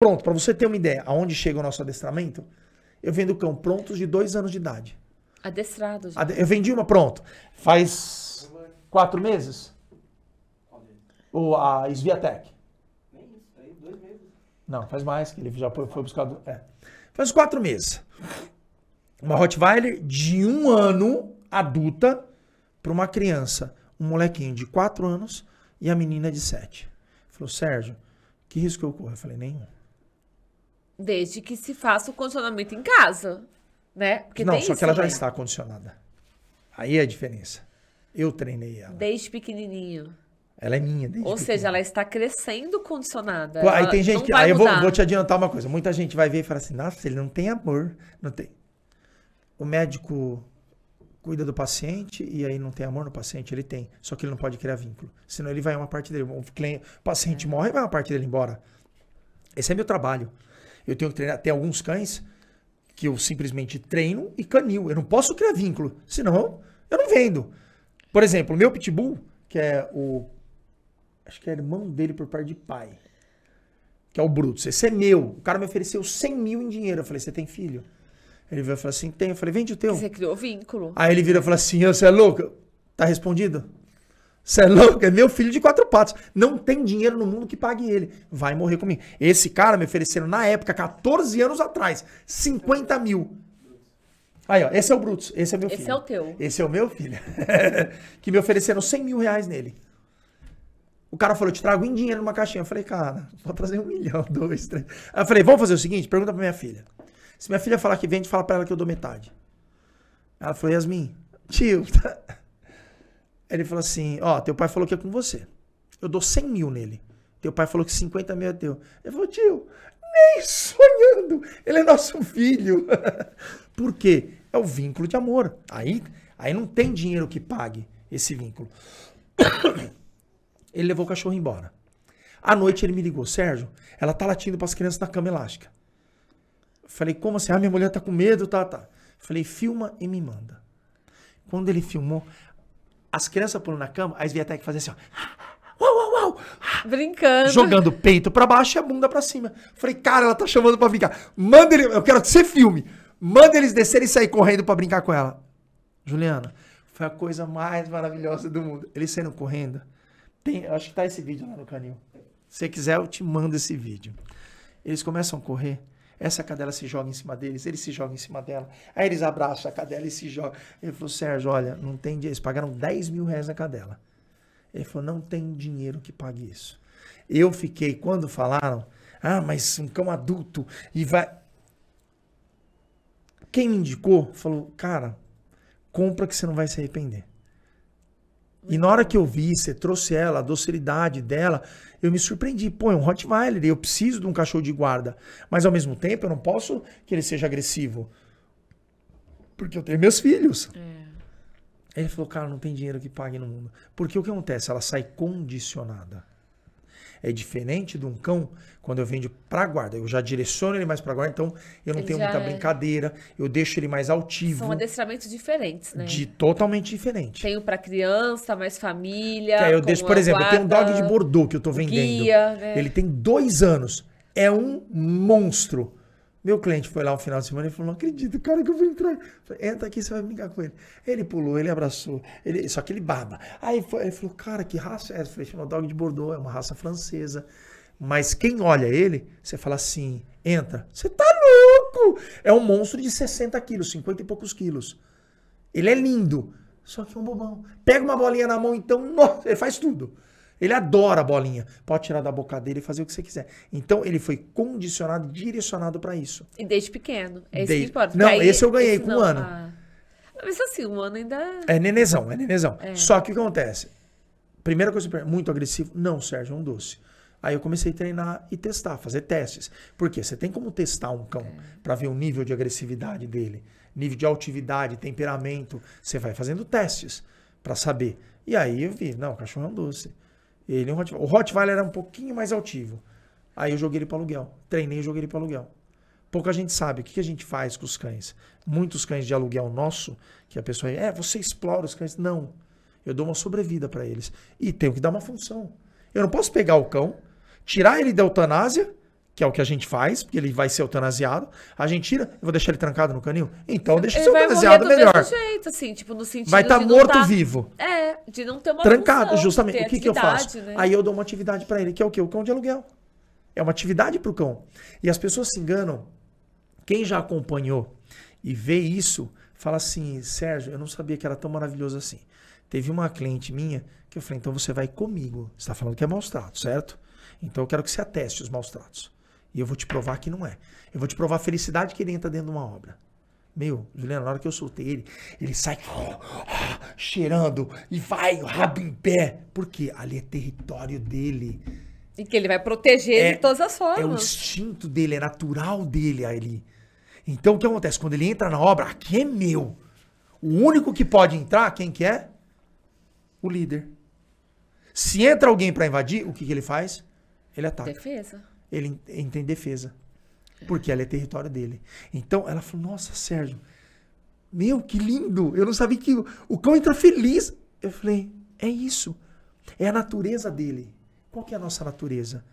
Pronto, para você ter uma ideia, aonde chega o nosso adestramento, eu vendo cão prontos de dois anos de idade. Adestrados. Eu vendi uma pronto. Faz quatro meses. O, a Sviatec. Não, faz mais, que ele já foi, foi buscado. É. Faz quatro meses. Uma Rottweiler de um ano adulta para uma criança. Um molequinho de quatro anos e a menina de sete. Falou, Sérgio, que risco eu corro? Eu falei, nenhum. Desde que se faça o condicionamento em casa, né? Porque não, só isso, que ela né? já está condicionada. Aí é a diferença. Eu treinei ela. Desde pequenininho. Ela é minha desde Ou seja, ela está crescendo condicionada. Aí ela tem gente que. Aí eu vou, vou, te adiantar uma coisa. Muita gente vai ver e fala assim: nossa, ele não tem amor. Não tem. O médico cuida do paciente e aí não tem amor no paciente, ele tem. Só que ele não pode criar vínculo. Senão ele vai uma parte dele. O, o paciente é. morre e vai uma parte dele embora. Esse é meu trabalho. Eu tenho que treinar. até alguns cães que eu simplesmente treino e canil. Eu não posso criar vínculo, senão eu não vendo. Por exemplo, o meu pitbull, que é o. Acho que é irmão dele por parte de pai. Que é o Brutus. Esse é meu. O cara me ofereceu 100 mil em dinheiro. Eu falei, você tem filho? Ele veio e falou assim: tem. Eu falei, vende o teu. Você criou vínculo. Aí ele vira e fala assim: você é louco? Tá respondido? Você é louco? É meu filho de quatro patos. Não tem dinheiro no mundo que pague ele. Vai morrer comigo. Esse cara me ofereceram na época, 14 anos atrás, 50 mil. Aí, ó, esse é o Brutus, esse é meu filho. Esse é o teu. Esse é o meu filho. que me ofereceram 100 mil reais nele. O cara falou, eu te trago em dinheiro numa caixinha. Eu falei, cara, vou trazer um milhão, dois, três. Aí eu falei, vamos fazer o seguinte, pergunta pra minha filha. Se minha filha falar que vende, fala pra ela que eu dou metade. Ela falou, Yasmin, tio, tá ele falou assim: Ó, oh, teu pai falou que é com você. Eu dou 100 mil nele. Teu pai falou que 50 mil é teu. Ele falou: Tio, nem sonhando. Ele é nosso filho. Por quê? É o vínculo de amor. Aí, aí não tem dinheiro que pague esse vínculo. Ele levou o cachorro embora. À noite ele me ligou: Sérgio, ela tá latindo para as crianças na cama elástica. Falei: Como assim? Ah, minha mulher tá com medo, tá, tá. Falei: Filma e me manda. Quando ele filmou, as crianças pulam na cama, as que fazer assim, ó. Uau, uau, uau! Brincando. Jogando peito pra baixo e a bunda pra cima. Falei, cara, ela tá chamando pra brincar. Manda ele. Eu quero ser filme. Manda eles descerem e sair correndo pra brincar com ela. Juliana, foi a coisa mais maravilhosa do mundo. Eles saíram correndo. Tem, acho que tá esse vídeo lá no canil. Se quiser, eu te mando esse vídeo. Eles começam a correr. Essa cadela se joga em cima deles, eles se jogam em cima dela. Aí eles abraçam a cadela e se jogam. Ele falou, Sérgio, olha, não tem dinheiro. Eles pagaram 10 mil reais na cadela. Ele falou, não tem dinheiro que pague isso. Eu fiquei, quando falaram, ah, mas um cão adulto e vai. Quem me indicou falou, cara, compra que você não vai se arrepender. E na hora que eu vi, você trouxe ela, a docilidade dela, eu me surpreendi. Pô, é um Rottweiler, eu preciso de um cachorro de guarda. Mas ao mesmo tempo, eu não posso que ele seja agressivo. Porque eu tenho meus filhos. É. Ele falou, cara, não tem dinheiro que pague no mundo. Porque o que acontece? Ela sai condicionada. É diferente de um cão quando eu vendo para guarda. Eu já direciono ele mais para guarda, então eu não ele tenho muita é... brincadeira, eu deixo ele mais altivo. São adestramentos diferentes, né? De totalmente diferente. Tenho para criança, mais família. Que eu deixo, por exemplo, guarda, eu tenho um dog de Bordeaux que eu tô vendendo. Guia, né? Ele tem dois anos. É um monstro. Meu cliente foi lá um final de semana e falou: Não acredito, cara, que eu vou entrar. Eu falei, Entra aqui, você vai brincar com ele. Ele pulou, ele abraçou, ele, só que ele baba. Aí foi, ele falou: Cara, que raça é essa? Eu falei: Chama Dog de Bordeaux, é uma raça francesa. Mas quem olha ele, você fala assim: Entra, você tá louco! É um monstro de 60 quilos, 50 e poucos quilos. Ele é lindo, só que é um bobão. Pega uma bolinha na mão, então, nossa, ele faz tudo. Ele adora a bolinha. Pode tirar da boca dele e fazer o que você quiser. Então ele foi condicionado, direcionado para isso. E desde pequeno. É isso desde... que importa. Não, Aí, esse eu ganhei esse com não, um ano. Ah. ah. Mas assim, um ano ainda. É nenezão, é nenezão. É. Só que o que acontece? Primeira coisa, muito agressivo. Não, Sérgio, é um doce. Aí eu comecei a treinar e testar, fazer testes. Porque você tem como testar um cão é. para ver o nível de agressividade dele, nível de altividade, temperamento. Você vai fazendo testes para saber. E aí eu vi, não, o cachorro é um doce. Ele, um Rottweiler. O Rottweiler era um pouquinho mais altivo. Aí eu joguei ele para aluguel. Treinei e joguei ele para aluguel. Pouca gente sabe o que a gente faz com os cães. Muitos cães de aluguel nosso, que a pessoa é, você explora os cães. Não. Eu dou uma sobrevida para eles. E tenho que dar uma função. Eu não posso pegar o cão, tirar ele da eutanásia, que é o que a gente faz, porque ele vai ser eutanasiado. A gente tira, eu vou deixar ele trancado no canil? Então deixa ele ser eutanasiado melhor. Jeito, assim, tipo, no sentido vai estar tá morto-vivo. Tá... É, de não ter uma trancado, função, justamente. O que, que eu faço? Né? Aí eu dou uma atividade para ele, que é o quê? O cão de aluguel. É uma atividade para o cão. E as pessoas se enganam. Quem já acompanhou e vê isso, fala assim: Sérgio, eu não sabia que era tão maravilhoso assim. Teve uma cliente minha que eu falei: então você vai comigo. Você está falando que é maus tratos, certo? Então eu quero que você ateste os maus tratos. E eu vou te provar que não é. Eu vou te provar a felicidade que ele entra dentro de uma obra. Meu, Juliano, na hora que eu soltei ele, ele sai cheirando e vai, rabo em pé. Porque ali é território dele. E que ele vai proteger é, de todas as formas. É o instinto dele, é natural dele ali. Então o que acontece? Quando ele entra na obra, aqui é meu. O único que pode entrar, quem que é? O líder. Se entra alguém para invadir, o que, que ele faz? Ele ataca. Defesa. Ele entra em defesa porque ela é território dele. Então ela falou: Nossa, Sérgio, meu, que lindo! Eu não sabia que o cão entra feliz. Eu falei: É isso. É a natureza dele. Qual que é a nossa natureza?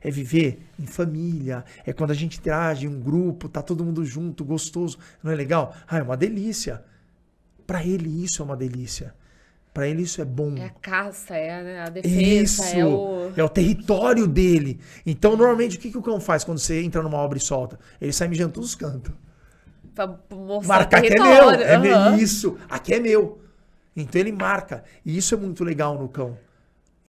É viver em família, é quando a gente interage em um grupo, tá todo mundo junto, gostoso, não é legal? Ah, é uma delícia. Para ele isso é uma delícia. Para ele isso é bom. É a caça, é né, a defesa, isso, é o... É o território dele. Então, normalmente, o que, que o cão faz quando você entra numa obra e solta? Ele sai mijando todos os cantos. Pra mostrar Marcar que é meu, é uhum. isso, aqui é meu. Então ele marca. E isso é muito legal no cão.